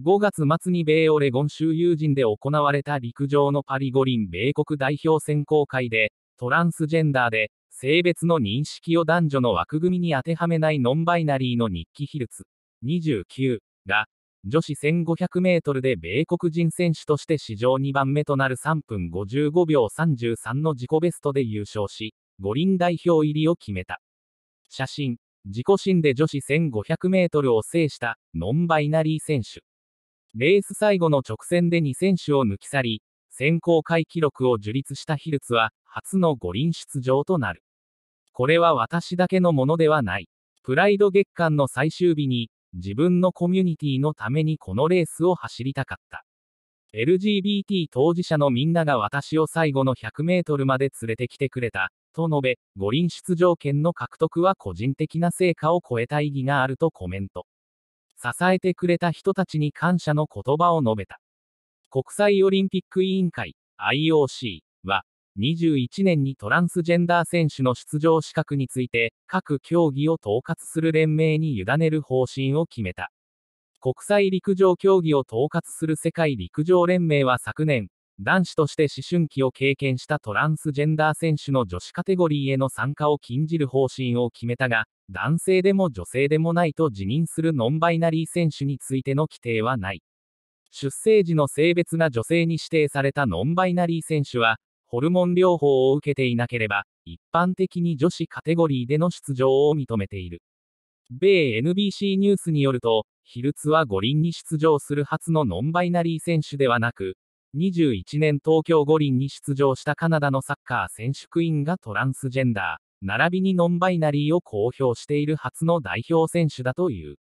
5月末に米オレゴン州友人で行われた陸上のパリ五輪米国代表選考会で、トランスジェンダーで、性別の認識を男女の枠組みに当てはめないノンバイナリーの日記ヒルツ、29が、女子1500メートルで米国人選手として史上2番目となる3分55秒33の自己ベストで優勝し、五輪代表入りを決めた。写真、自己心で女子1500メートルを制した、ノンバイナリー選手。レース最後の直線で2選手を抜き去り、選考会記録を樹立したヒルツは、初の五輪出場となる。これは私だけのものではない。プライド月間の最終日に、自分のコミュニティのためにこのレースを走りたかった。LGBT 当事者のみんなが私を最後の100メートルまで連れてきてくれた、と述べ、五輪出場権の獲得は個人的な成果を超えた意義があるとコメント。支えてくれた人たちに感謝の言葉を述べた。国際オリンピック委員会 IOC は、21年にトランスジェンダー選手の出場資格について、各競技を統括する連盟に委ねる方針を決めた。国際陸上競技を統括する世界陸上連盟は昨年、男子として思春期を経験したトランスジェンダー選手の女子カテゴリーへの参加を禁じる方針を決めたが、男性でも女性でもないと自認するノンバイナリー選手についての規定はない。出生時の性別が女性に指定されたノンバイナリー選手は、ホルモン療法を受けていなければ、一般的に女子カテゴリーでの出場を認めている。米 NBC ニュースによると、ヒルツは五輪に出場する初のノンバイナリー選手ではなく、21年東京五輪に出場したカナダのサッカー選手クイーンがトランスジェンダー。並びにノンバイナリーを公表している初の代表選手だという。